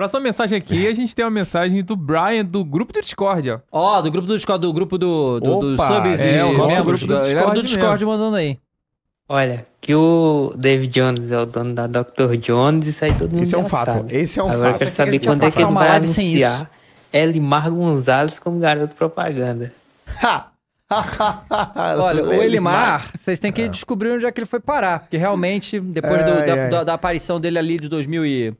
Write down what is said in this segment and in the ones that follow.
Próxima mensagem aqui, a gente tem uma mensagem do Brian, do grupo do Discord, ó. Ó, do grupo do Discord, do grupo do, do, do subs é, e o nosso grupo do é do Discord mandando aí. Olha, que o David Jones é o dono da Dr. Jones, isso aí todo mundo Esse é um fato, esse é um Agora eu quero saber é quando é que ele vai anunciar Elmar Gonzalez como garoto propaganda. Ha! Olha, o Elimar, vocês têm que é. descobrir onde é que ele foi parar. Porque realmente, depois do- Ai, da, ai. da- da aparição dele ali de 2000 e...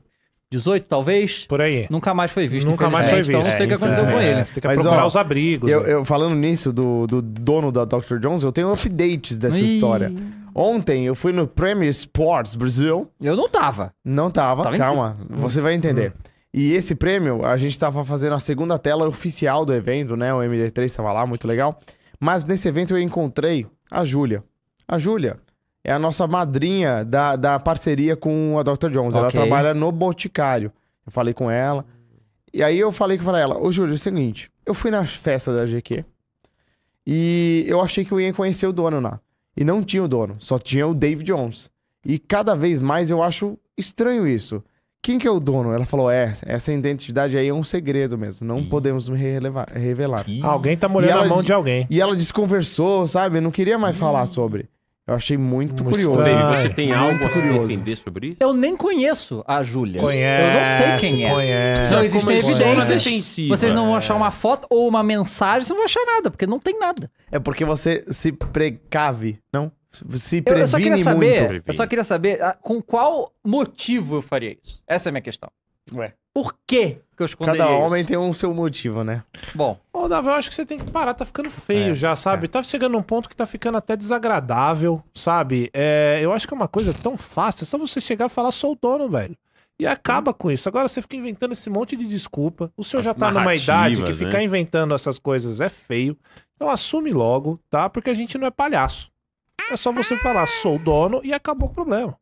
18, talvez. Por aí. Nunca mais foi visto. Nunca mais foi então, visto. Então não sei o é, que aconteceu é. com ele. Tem que Mas, procurar ó, os abrigos. Eu, né? eu, falando nisso do, do dono da Dr. Jones, eu tenho updates dessa Ih. história. Ontem eu fui no Premier Sports Brasil. Eu não tava. Não tava. tava Calma, em... você vai entender. Hum. E esse prêmio, a gente tava fazendo a segunda tela oficial do evento, né? O MD3 tava lá, muito legal. Mas nesse evento eu encontrei a Júlia. A Júlia é a nossa madrinha da, da parceria com a Dr. Jones. Ela trabalha no Boticário. Eu falei com ela. E aí eu falei pra ela, ô Júlio, é o seguinte, eu fui na festa da GQ e eu achei que eu ia conhecer o dono lá. E não tinha o dono, só tinha o Dave Jones. E cada vez mais eu acho estranho isso. Quem que é o dono? Ela falou, é, essa identidade aí é um segredo mesmo, não podemos me relevar- revelar. Alguém tá molhando ela- a mão de alguém. E ela desconversou, sabe? Não queria mais falar sobre. Eu achei muito, muito curioso. você tem é, muito algo a se defender sobre isso? Eu nem conheço a Júlia. Eu não sei quem é. Conhece, não existem evidências. Vocês não vão né? achar uma foto ou uma mensagem, você não vão achar nada, porque não tem nada. É porque você se precave, não? Se previne eu, eu só queria saber, muito. Eu só queria saber ah, com qual motivo eu faria isso. Essa é a minha questão. Ué. Por que que eu esconderia Cada homem isso? tem um seu motivo, né? Bom... Ô, Davi, eu acho que você tem que parar, tá ficando feio é, já, sabe? É. Tá chegando num ponto que tá ficando até desagradável, sabe? É, eu acho que é uma coisa tão fácil, é só você chegar e falar, sou o dono, velho. E acaba com isso. Agora você fica inventando esse monte de desculpa. O senhor As já tá numa idade que né? ficar né? inventando essas coisas é feio. Então assume logo, tá? Porque a gente não é palhaço. É só você falar, sou o dono e acabou o problema.